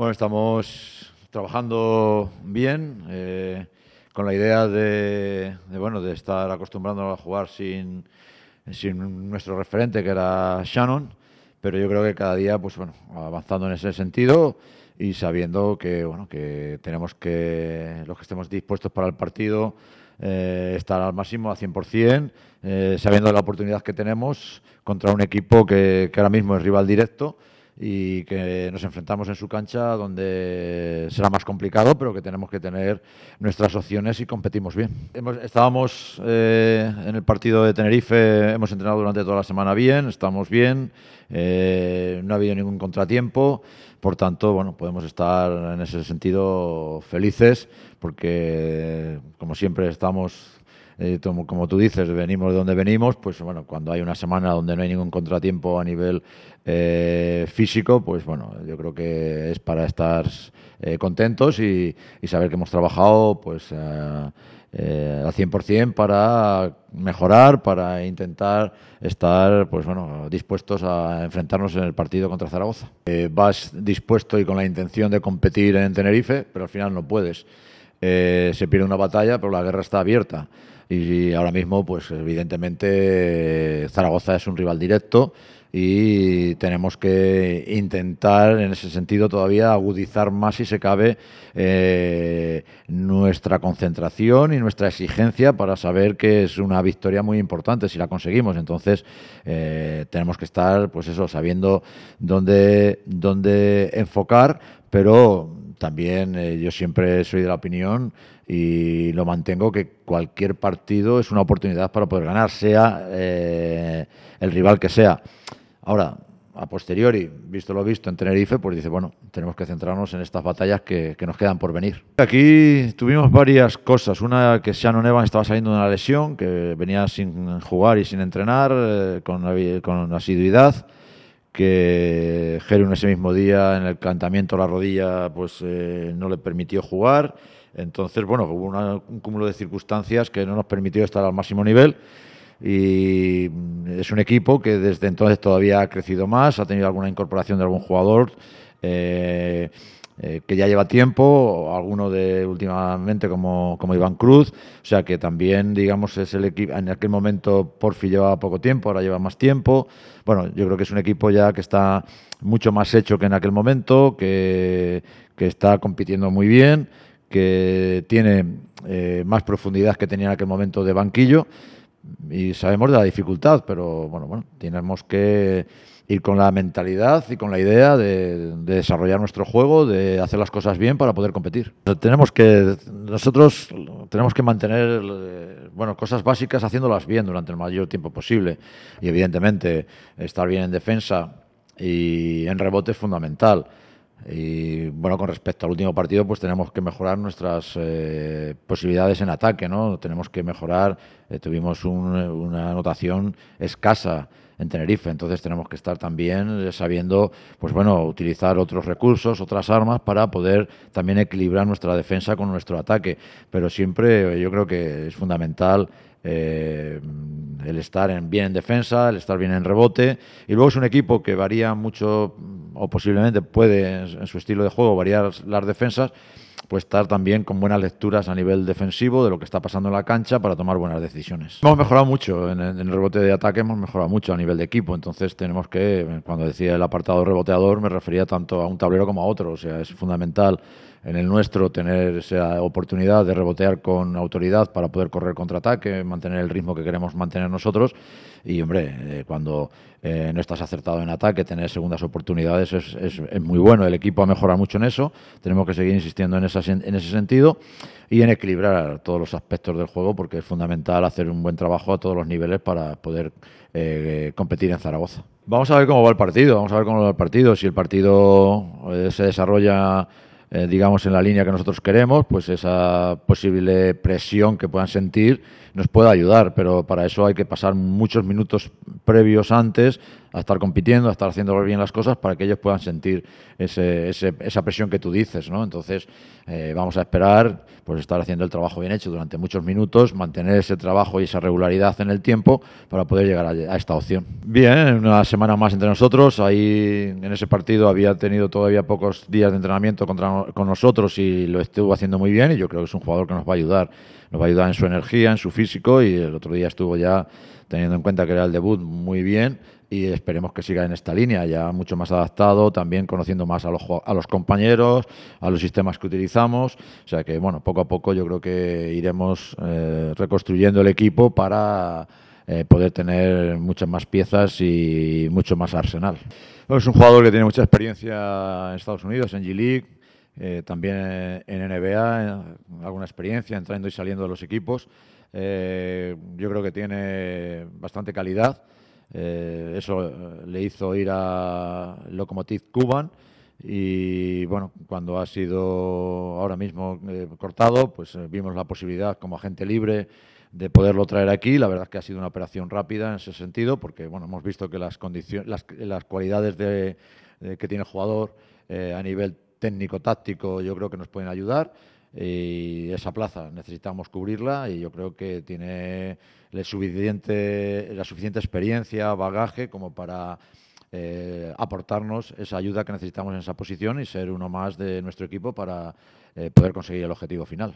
Bueno, estamos trabajando bien eh, con la idea de, de, bueno, de estar acostumbrándonos a jugar sin, sin nuestro referente, que era Shannon pero yo creo que cada día pues bueno avanzando en ese sentido y sabiendo que bueno que tenemos que los que estemos dispuestos para el partido eh, estar al máximo al 100% eh, sabiendo la oportunidad que tenemos contra un equipo que, que ahora mismo es rival directo y que nos enfrentamos en su cancha donde será más complicado, pero que tenemos que tener nuestras opciones y competimos bien. Hemos, estábamos eh, en el partido de Tenerife, hemos entrenado durante toda la semana bien, estamos bien, eh, no ha habido ningún contratiempo, por tanto, bueno, podemos estar en ese sentido felices porque, como siempre, estamos eh, como, tú dices, venimos de donde venimos, pues bueno, cuando hay una semana donde no hay ningún contratiempo a nivel eh, físico, pues bueno, yo creo que es para estar eh, contentos y, saber que hemos trabajado pues al 100% para mejorar, para intentar estar pues bueno, dispuestos a enfrentarnos en el partido contra Zaragoza. vas dispuesto y con la intención de competir en Tenerife, pero al final no puedes. se pierde una batalla, pero la guerra está abierta y ahora mismo, pues evidentemente, Zaragoza es un rival directo y tenemos que intentar en ese sentido todavía agudizar más si se cabe eh, nuestra concentración y nuestra exigencia para saber que es una victoria muy importante si la conseguimos entonces eh, tenemos que estar pues eso sabiendo dónde dónde enfocar pero también eh, yo siempre soy de la opinión y lo mantengo que cualquier partido es una oportunidad para poder ganar, sea eh, el rival que sea. Ahora, a posteriori, visto lo visto en Tenerife, pues dice, bueno, tenemos que centrarnos en estas batallas que, nos quedan por venir. Aquí tuvimos varias cosas. Una, que Shannon Evans estaba saliendo de una lesión, que venía sin jugar y sin entrenar eh, con asiduidad que en ese mismo día en el cantamiento la rodilla pues eh, no le permitió jugar. Entonces, bueno, hubo un cúmulo de circunstancias que no nos permitió estar al máximo nivel y mm, es un equipo que desde entonces todavía ha crecido más, ha tenido alguna incorporación de algún jugador. Eh, eh, que ya lleva tiempo, alguno de últimamente como, como, Iván Cruz, o sea que también, digamos, es el equipo, en aquel momento Porfi llevaba poco tiempo, ahora lleva más tiempo, bueno, yo creo que es un equipo ya que está mucho más hecho que en aquel momento, que, está compitiendo muy bien, que tiene eh, más profundidad que tenía en aquel momento de banquillo y sabemos de la dificultad, pero bueno, bueno, tenemos que ir con la mentalidad y con la idea de, desarrollar nuestro juego, de hacer las cosas bien para poder competir. Tenemos que nosotros tenemos que mantener eh, bueno cosas básicas haciéndolas bien durante el mayor tiempo posible y evidentemente estar bien en defensa y en rebote es fundamental. Y bueno, con respecto al último partido, pues tenemos que mejorar nuestras eh, posibilidades en ataque, ¿no? Tenemos que mejorar, eh, tuvimos una anotación escasa en Tenerife. Entonces tenemos que estar también sabiendo, pues bueno, utilizar otros recursos, otras armas para poder también equilibrar nuestra defensa con nuestro ataque. Pero siempre yo creo que es fundamental eh, el estar bien en defensa, el estar bien en rebote. Y luego es un equipo que varía mucho, o posiblemente puede en su estilo de juego variar las defensas pues estar también con buenas lecturas a nivel defensivo de lo que está pasando en la cancha para tomar buenas decisiones. Hemos mejorado mucho en el rebote de ataque, hemos mejorado mucho a nivel de equipo, entonces tenemos que, cuando decía el apartado reboteador, me refería tanto a un tablero como a otro, o sea, es fundamental en el nuestro tener esa oportunidad de rebotear con autoridad para poder correr contraataque, mantener el ritmo que queremos mantener nosotros. Y hombre, eh, cuando eh, no estás acertado en ataque, tener segundas oportunidades es, es, es muy bueno. El equipo ha mejorado mucho en eso. Tenemos que seguir insistiendo en esa en ese sentido y en equilibrar todos los aspectos del juego porque es fundamental hacer un buen trabajo a todos los niveles para poder eh, competir en Zaragoza. Vamos a ver cómo va el partido, vamos a ver cómo va el partido. Si el partido eh, se desarrolla eh, digamos, en la línea que nosotros queremos, pues esa posible presión que puedan sentir nos puede ayudar, pero para eso hay que pasar muchos minutos previos antes a estar compitiendo, a estar haciendo bien las cosas para que ellos puedan sentir ese, esa presión que tú dices, ¿no? Entonces, eh, vamos a esperar, pues estar haciendo el trabajo bien hecho durante muchos minutos, mantener ese trabajo y esa regularidad en el tiempo para poder llegar a, esta opción. Bien, una semana más entre nosotros, ahí en ese partido había tenido todavía pocos días de entrenamiento contra, con nosotros y lo estuvo haciendo muy bien y yo creo que es un jugador que nos va a ayudar, nos va a ayudar en su energía, en su físico y el otro día estuvo ya teniendo en cuenta que era el debut muy bien, y esperemos que siga en esta línea, ya mucho más adaptado, también conociendo más a los, compañeros, a los sistemas que utilizamos. O sea que, bueno, poco a poco yo creo que iremos eh, reconstruyendo el equipo para eh, poder tener muchas más piezas y mucho más arsenal. Es un jugador que tiene mucha experiencia en Estados Unidos, en G-League, eh, también en NBA, alguna experiencia entrando y saliendo de los equipos. yo creo que tiene bastante calidad. Eh, eso eh, le hizo ir a Locomotiv Cuban y bueno, cuando ha sido ahora mismo eh, cortado, pues vimos la posibilidad como agente libre de poderlo traer aquí. La verdad es que ha sido una operación rápida en ese sentido, porque bueno, hemos visto que las condiciones, las, cualidades de, que tiene el jugador a nivel técnico-táctico yo creo que nos pueden ayudar y esa plaza necesitamos cubrirla y yo creo que tiene suficiente, la suficiente experiencia, bagaje como para eh, aportarnos esa ayuda que necesitamos en esa posición y ser uno más de nuestro equipo para eh, poder conseguir el objetivo final.